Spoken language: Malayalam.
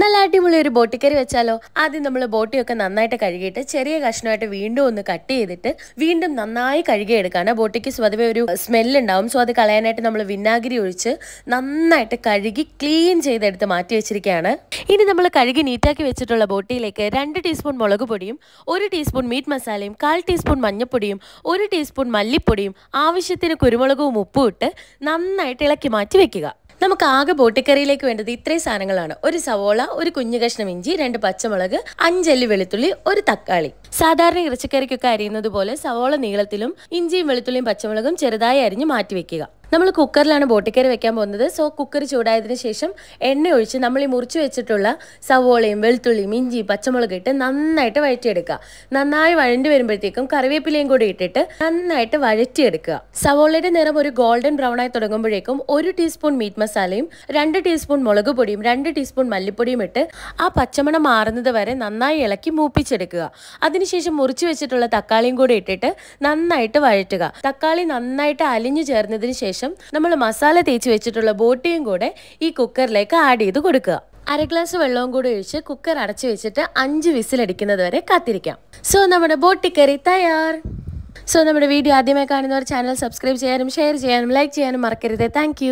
നല്ല അടിപൊളി ഒരു ബോട്ടിക്കറി വെച്ചാലോ ആദ്യം നമ്മൾ ബോട്ടിയൊക്കെ നന്നായിട്ട് കഴുകിയിട്ട് ചെറിയ കഷ്ണമായിട്ട് വീണ്ടും ഒന്ന് കട്ട് ചെയ്തിട്ട് വീണ്ടും നന്നായി കഴുകിയെടുക്കാണ് ബോട്ടിക്ക് സ്വതവേ ഒരു സ്മെല്ലുണ്ടാവും സോ അത് കളയാനായിട്ട് നമ്മൾ വിനാഗിരി ഒഴിച്ച് നന്നായിട്ട് കഴുകി ക്ലീൻ ചെയ്തെടുത്ത് മാറ്റി വെച്ചിരിക്കുകയാണ് ഇനി നമ്മൾ കഴുകി നീറ്റാക്കി വെച്ചിട്ടുള്ള ബോട്ടിയിലേക്ക് രണ്ട് ടീസ്പൂൺ മുളക് പൊടിയും ഒരു ടീസ്പൂൺ മീറ്റ് മസാലയും കാൽ ടീസ്പൂൺ മഞ്ഞൾപ്പൊടിയും ഒരു ടീസ്പൂൺ മല്ലിപ്പൊടിയും ആവശ്യത്തിന് കുരുമുളകും ഉപ്പും ഇട്ട് നന്നായിട്ട് ഇളക്കി മാറ്റി വെക്കുക നമുക്ക് ആകെ ബോട്ടിക്കറിയിലേക്ക് വേണ്ടത് ഇത്രയും സാധനങ്ങളാണ് ഒരു സവോള ഒരു കുഞ്ഞു കഷ്ണം ഇഞ്ചി രണ്ട് പച്ചമുളക് അഞ്ചല്ലി വെളുത്തുള്ളി ഒരു തക്കാളി സാധാരണ ഇറച്ചിക്കറിക്കൊക്കെ അരിയുന്നത് പോലെ സവോള നീളത്തിലും ഇഞ്ചിയും വെളുത്തുള്ളിയും പച്ചമുളകും ചെറുതായി അരിഞ്ഞ് മാറ്റിവെക്കുക നമ്മൾ കുക്കറിലാണ് ബോട്ടിക്കറി വെക്കാൻ പോകുന്നത് സോ കുക്കർ ചൂടായതിനു ശേഷം എണ്ണ ഒഴിച്ച് നമ്മൾ ഈ മുറിച്ച് വെച്ചിട്ടുള്ള സവോളയും വെളുത്തുള്ളിയും ഇഞ്ചിയും പച്ചമുളക് ഇട്ട് നന്നായിട്ട് വഴറ്റിയെടുക്കുക നന്നായി വഴണ്ടി വരുമ്പോഴത്തേക്കും കറിവേപ്പിലയും കൂടി ഇട്ടിട്ട് നന്നായിട്ട് വഴറ്റിയെടുക്കുക സവോളയുടെ നിറം ഒരു ഗോൾഡൻ ബ്രൗൺ ആയി തുടങ്ങുമ്പോഴേക്കും ഒരു ടീസ്പൂൺ മീറ്റ് മസാലയും രണ്ട് ടീസ്പൂൺ മുളക് പൊടിയും രണ്ട് ടീസ്പൂൺ മല്ലിപ്പൊടിയും ഇട്ട് ആ പച്ചമണം മാറുന്നത് വരെ നന്നായി ഇളക്കി മൂപ്പിച്ചെടുക്കുക അതിനുശേഷം മുറിച്ച് വെച്ചിട്ടുള്ള തക്കാളിയും കൂടി ഇട്ടിട്ട് നന്നായിട്ട് വഴറ്റുക തക്കാളി നന്നായിട്ട് അലിഞ്ഞു ചേർന്നതിന് ശേഷം ശേഷം നമ്മൾ മസാല തേച്ച് വെച്ചിട്ടുള്ള ബോട്ടിയും കൂടെ ഈ കുക്കറിലേക്ക് ആഡ് ചെയ്ത് കൊടുക്കുക അര ഗ്ലാസ് വെള്ളവും കൂടെ ഒഴിച്ച് കുക്കർ അടച്ചു വെച്ചിട്ട് അഞ്ച് വിസിലടിക്കുന്നത് വരെ കാത്തിരിക്കാം സോ നമ്മുടെ ബോട്ടിക്കറി തയ്യാർ സോ നമ്മുടെ വീഡിയോ ആദ്യമായി കാണുന്നവർ ചാനൽ സബ്സ്ക്രൈബ് ചെയ്യാനും ഷെയർ ചെയ്യാനും ലൈക്ക് ചെയ്യാനും മറക്കരുത് താങ്ക്